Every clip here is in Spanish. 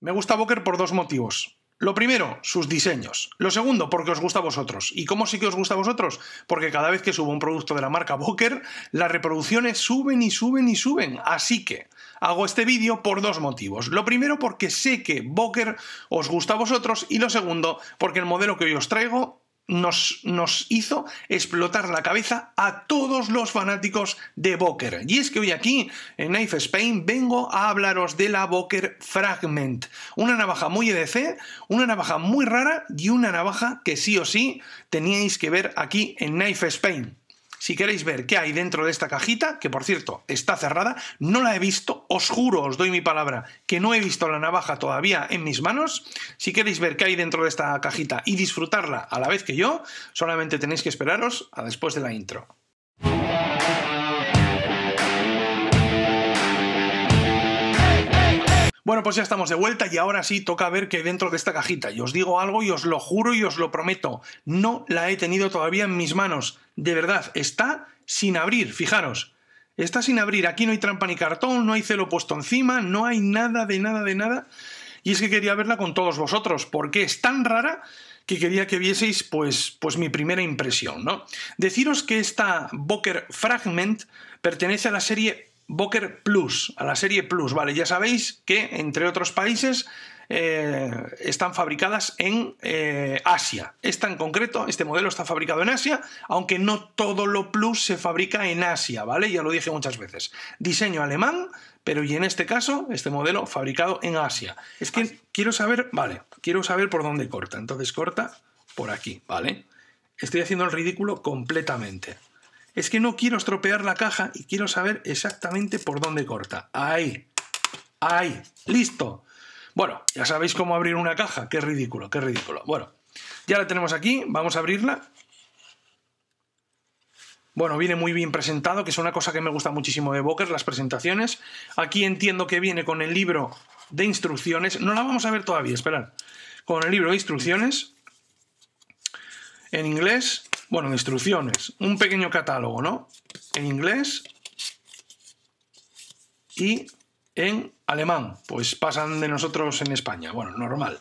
Me gusta Boker por dos motivos. Lo primero, sus diseños. Lo segundo, porque os gusta a vosotros. ¿Y cómo sí que os gusta a vosotros? Porque cada vez que subo un producto de la marca Boker, las reproducciones suben y suben y suben. Así que hago este vídeo por dos motivos. Lo primero, porque sé que Boker os gusta a vosotros. Y lo segundo, porque el modelo que hoy os traigo nos, hizo explotar la cabeza a todos los fanáticos de Boker. Y es que hoy aquí, en Knife Spain, vengo a hablaros de la Boker Fragment. Una navaja muy EDC, una navaja muy rara y una navaja que sí o sí teníais que ver aquí en Knife Spain si queréis ver qué hay dentro de esta cajita, que por cierto está cerrada, no la he visto, os juro, os doy mi palabra, que no he visto la navaja todavía en mis manos. Si queréis ver qué hay dentro de esta cajita y disfrutarla a la vez que yo, solamente tenéis que esperaros a después de la intro. Bueno, pues ya estamos de vuelta y ahora sí toca ver qué dentro de esta cajita. Y os digo algo y os lo juro y os lo prometo. No la he tenido todavía en mis manos. De verdad, está sin abrir, fijaros. Está sin abrir. Aquí no hay trampa ni cartón, no hay celo puesto encima, no hay nada de nada de nada. Y es que quería verla con todos vosotros, porque es tan rara que quería que vieseis pues, pues mi primera impresión, ¿no? Deciros que esta Boker Fragment pertenece a la serie Boker Plus, a la serie Plus, ¿vale? Ya sabéis que, entre otros países, eh, están fabricadas en eh, Asia. Esta en concreto, este modelo está fabricado en Asia, aunque no todo lo Plus se fabrica en Asia, ¿vale? Ya lo dije muchas veces. Diseño alemán, pero y en este caso, este modelo fabricado en Asia. Es que quiero saber, vale, quiero saber por dónde corta. Entonces corta por aquí, ¿vale? Estoy haciendo el ridículo completamente es que no quiero estropear la caja y quiero saber exactamente por dónde corta. Ahí, ahí, listo. Bueno, ya sabéis cómo abrir una caja, qué ridículo, qué ridículo. Bueno, ya la tenemos aquí, vamos a abrirla. Bueno, viene muy bien presentado, que es una cosa que me gusta muchísimo de Boker, las presentaciones. Aquí entiendo que viene con el libro de instrucciones. No la vamos a ver todavía, esperad. Con el libro de instrucciones en inglés bueno, instrucciones. Un pequeño catálogo, ¿no? En inglés y en alemán. Pues pasan de nosotros en España. Bueno, normal.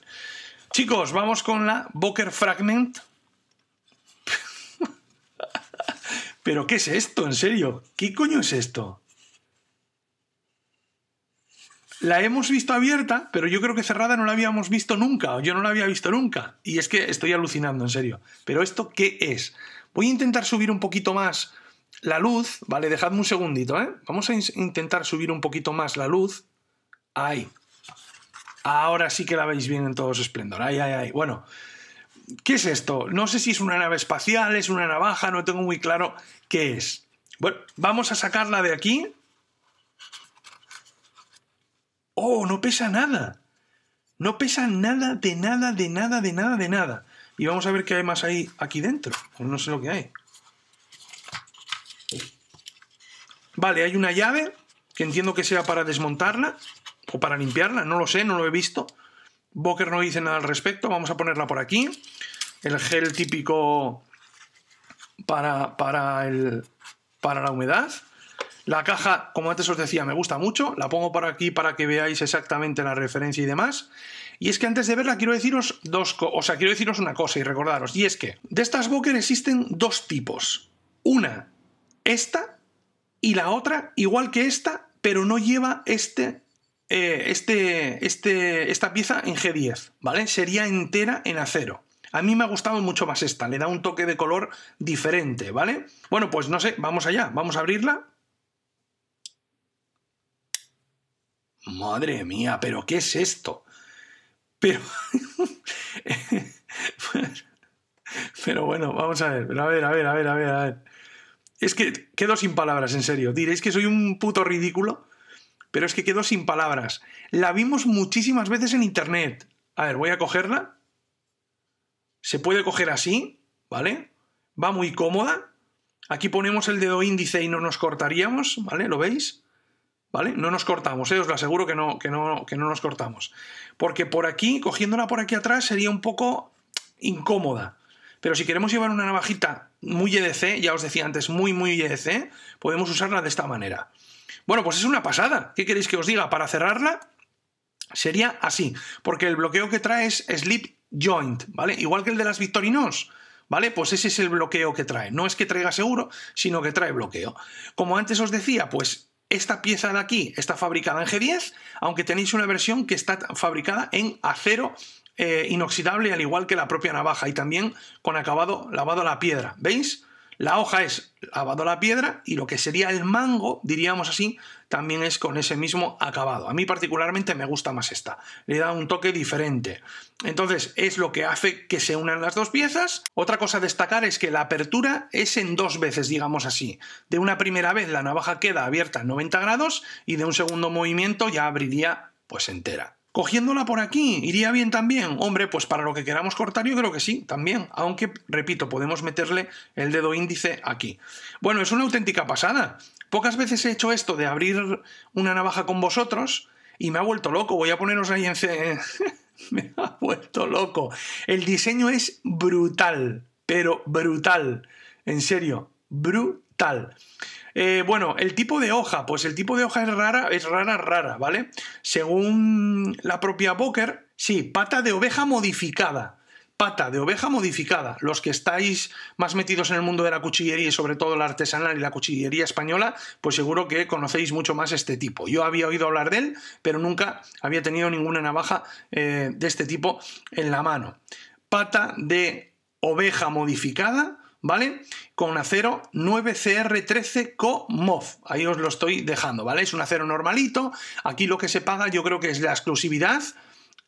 Chicos, vamos con la Boker Fragment. ¿Pero qué es esto? ¿En serio? ¿Qué coño es esto? la hemos visto abierta, pero yo creo que cerrada no la habíamos visto nunca, yo no la había visto nunca. Y es que estoy alucinando, en serio. Pero esto, ¿qué es? Voy a intentar subir un poquito más la luz, ¿vale? Dejadme un segundito, ¿eh? Vamos a intentar subir un poquito más la luz. Ahí. Ahora sí que la veis bien en todo su esplendor. Ay, ay, ay. Bueno, ¿qué es esto? No sé si es una nave espacial, es una navaja, no tengo muy claro qué es. Bueno, vamos a sacarla de aquí, ¡Oh, no pesa nada! No pesa nada, de nada, de nada, de nada, de nada. Y vamos a ver qué hay más ahí aquí dentro. No sé lo que hay. Vale, hay una llave que entiendo que sea para desmontarla o para limpiarla. No lo sé, no lo he visto. Boker no dice nada al respecto. Vamos a ponerla por aquí. El gel típico para, para, el, para la humedad. La caja, como antes os decía, me gusta mucho. La pongo por aquí para que veáis exactamente la referencia y demás. Y es que antes de verla quiero deciros dos, o sea, quiero deciros una cosa y recordaros. Y es que de estas Boker existen dos tipos. Una, esta, y la otra, igual que esta, pero no lleva este eh, este, este, esta pieza en G10, ¿vale? Sería entera en acero. A mí me ha gustado mucho más esta, le da un toque de color diferente, ¿vale? Bueno, pues no sé, vamos allá, vamos a abrirla madre mía, pero ¿qué es esto? Pero, pero bueno, vamos a ver, a ver, a ver, a ver, a ver, a ver. Es que quedo sin palabras, en serio. Diréis que soy un puto ridículo, pero es que quedo sin palabras. La vimos muchísimas veces en internet. A ver, voy a cogerla. Se puede coger así, ¿vale? Va muy cómoda. Aquí ponemos el dedo índice y no nos cortaríamos, ¿vale? ¿Lo veis? ¿Vale? No nos cortamos, eh, os lo aseguro que no, que, no, que no nos cortamos. Porque por aquí, cogiéndola por aquí atrás, sería un poco incómoda. Pero si queremos llevar una navajita muy EDC, ya os decía antes, muy, muy EDC, podemos usarla de esta manera. Bueno, pues es una pasada. ¿Qué queréis que os diga? Para cerrarla sería así, porque el bloqueo que trae es Slip Joint, ¿vale? Igual que el de las Victorinos. ¿Vale? Pues ese es el bloqueo que trae. No es que traiga seguro, sino que trae bloqueo. Como antes os decía, pues esta pieza de aquí está fabricada en G10, aunque tenéis una versión que está fabricada en acero eh, inoxidable, al igual que la propia navaja, y también con acabado lavado a la piedra. ¿Veis? La hoja es lavado a la piedra y lo que sería el mango, diríamos así, también es con ese mismo acabado. A mí particularmente me gusta más esta, le da un toque diferente. Entonces es lo que hace que se unan las dos piezas. Otra cosa a destacar es que la apertura es en dos veces, digamos así. De una primera vez la navaja queda abierta a 90 grados y de un segundo movimiento ya abriría pues entera cogiéndola por aquí, ¿iría bien también? Hombre, pues para lo que queramos cortar yo creo que sí, también, aunque, repito, podemos meterle el dedo índice aquí. Bueno, es una auténtica pasada. Pocas veces he hecho esto de abrir una navaja con vosotros y me ha vuelto loco, voy a poneros ahí en... me ha vuelto loco. El diseño es brutal, pero brutal, en serio, brutal. Eh, bueno, el tipo de hoja, pues el tipo de hoja es rara, es rara, rara, ¿vale? Según la propia Boker, sí, pata de oveja modificada. Pata de oveja modificada. Los que estáis más metidos en el mundo de la cuchillería y sobre todo la artesanal y la cuchillería española, pues seguro que conocéis mucho más este tipo. Yo había oído hablar de él, pero nunca había tenido ninguna navaja eh, de este tipo en la mano. Pata de oveja modificada ¿vale? Con acero 9CR13 CoMOV. Ahí os lo estoy dejando, ¿vale? Es un acero normalito. Aquí lo que se paga yo creo que es la exclusividad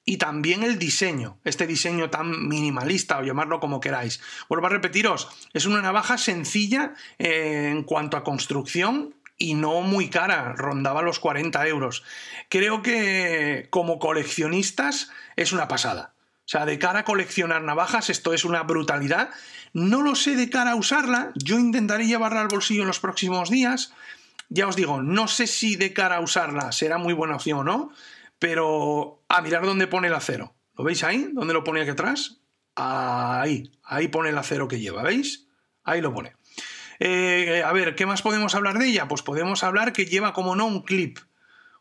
y también el diseño, este diseño tan minimalista o llamarlo como queráis. Vuelvo a repetiros, es una navaja sencilla eh, en cuanto a construcción y no muy cara, rondaba los 40 euros. Creo que como coleccionistas es una pasada. O sea, de cara a coleccionar navajas, esto es una brutalidad. No lo sé de cara a usarla, yo intentaré llevarla al bolsillo en los próximos días. Ya os digo, no sé si de cara a usarla será muy buena opción o no, pero a mirar dónde pone el acero. ¿Lo veis ahí? ¿Dónde lo pone aquí atrás? Ahí, ahí pone el acero que lleva, ¿veis? Ahí lo pone. Eh, a ver, ¿qué más podemos hablar de ella? Pues podemos hablar que lleva, como no, un clip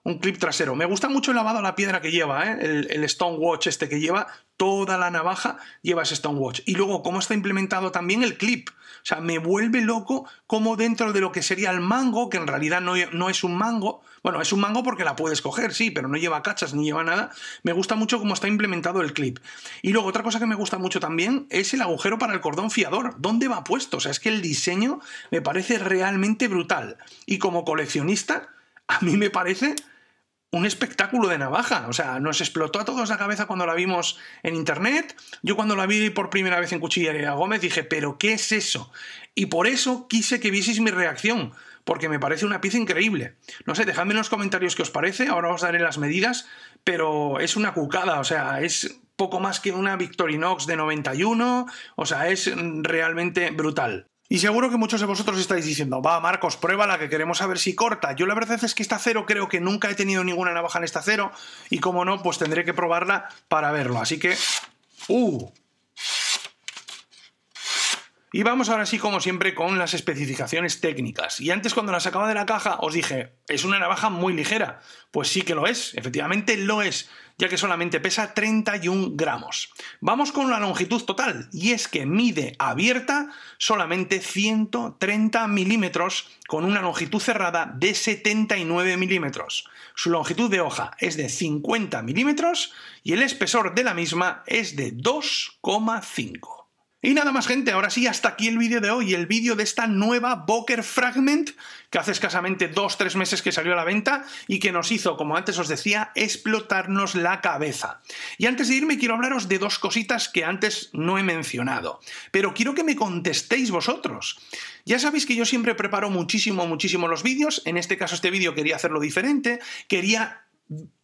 un clip trasero. Me gusta mucho el lavado a la piedra que lleva, ¿eh? el, stone Stonewatch este que lleva, toda la navaja lleva ese Stonewatch. Y luego, cómo está implementado también el clip. O sea, me vuelve loco ...como dentro de lo que sería el mango, que en realidad no, no es un mango, bueno, es un mango porque la puedes coger, sí, pero no lleva cachas ni lleva nada, me gusta mucho cómo está implementado el clip. Y luego, otra cosa que me gusta mucho también es el agujero para el cordón fiador. ¿Dónde va puesto? O sea, es que el diseño me parece realmente brutal. Y como coleccionista a mí me parece un espectáculo de navaja. O sea, nos explotó a todos la cabeza cuando la vimos en internet. Yo cuando la vi por primera vez en Cuchillería Gómez dije, pero ¿qué es eso? Y por eso quise que vieseis mi reacción, porque me parece una pieza increíble. No sé, dejadme en los comentarios qué os parece, ahora os daré las medidas, pero es una cucada, o sea, es poco más que una Victorinox de 91, o sea, es realmente brutal. Y seguro que muchos de vosotros estáis diciendo, va Marcos, pruébala que queremos saber si corta. Yo la verdad es que esta cero creo que nunca he tenido ninguna navaja en esta cero y como no, pues tendré que probarla para verlo. Así que... ¡Uh! Y vamos ahora sí, como siempre, con las especificaciones técnicas. Y antes, cuando la sacaba de la caja, os dije, es una navaja muy ligera. Pues sí que lo es, efectivamente lo es, ya que solamente pesa 31 gramos. Vamos con la longitud total, y es que mide abierta solamente 130 milímetros, con una longitud cerrada de 79 milímetros. Su longitud de hoja es de 50 milímetros y el espesor de la misma es de 2,5. Y nada más gente, ahora sí, hasta aquí el vídeo de hoy, el vídeo de esta nueva Boker Fragment que hace escasamente 2-3 meses que salió a la venta y que nos hizo, como antes os decía, explotarnos la cabeza. Y antes de irme quiero hablaros de dos cositas que antes no he mencionado, pero quiero que me contestéis vosotros. Ya sabéis que yo siempre preparo muchísimo, muchísimo los vídeos, en este caso este vídeo quería hacerlo diferente, quería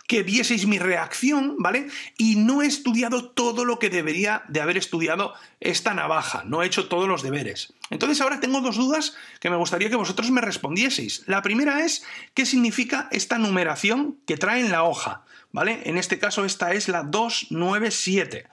que vieseis mi reacción, ¿vale? Y no he estudiado todo lo que debería de haber estudiado esta navaja, no he hecho todos los deberes. Entonces ahora tengo dos dudas que me gustaría que vosotros me respondieseis. La primera es, ¿qué significa esta numeración que trae en la hoja? ¿Vale? En este caso esta es la 297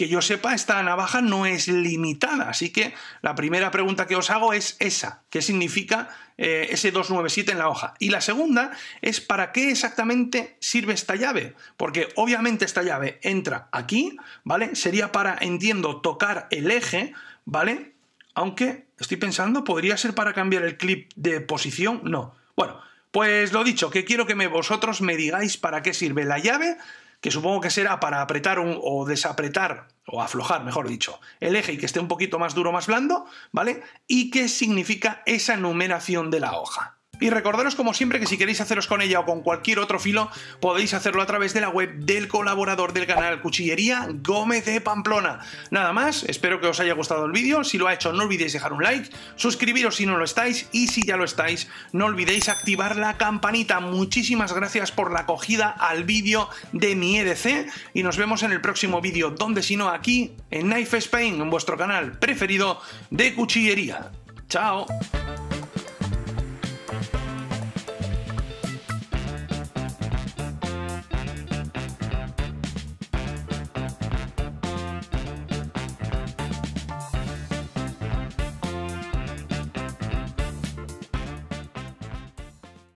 que yo sepa, esta navaja no es limitada. Así que la primera pregunta que os hago es esa, ¿qué significa eh, ese 297 en la hoja? Y la segunda es para qué exactamente sirve esta llave, porque obviamente esta llave entra aquí, ¿vale? Sería para, entiendo, tocar el eje, ¿vale? Aunque estoy pensando, ¿podría ser para cambiar el clip de posición? No. Bueno, pues lo dicho, que quiero que vosotros me digáis para qué sirve la llave que supongo que será para apretar o desapretar, o aflojar, mejor dicho, el eje y que esté un poquito más duro, más blando, ¿vale? Y qué significa esa numeración de la hoja. Y recordaros como siempre que si queréis haceros con ella o con cualquier otro filo, podéis hacerlo a través de la web del colaborador del canal Cuchillería Gómez de Pamplona. Nada más, espero que os haya gustado el vídeo, si lo ha hecho no olvidéis dejar un like, suscribiros si no lo estáis y si ya lo estáis no olvidéis activar la campanita. Muchísimas gracias por la acogida al vídeo de mi EDC y nos vemos en el próximo vídeo, donde si no aquí, en Knife Spain, en vuestro canal preferido de cuchillería. ¡Chao!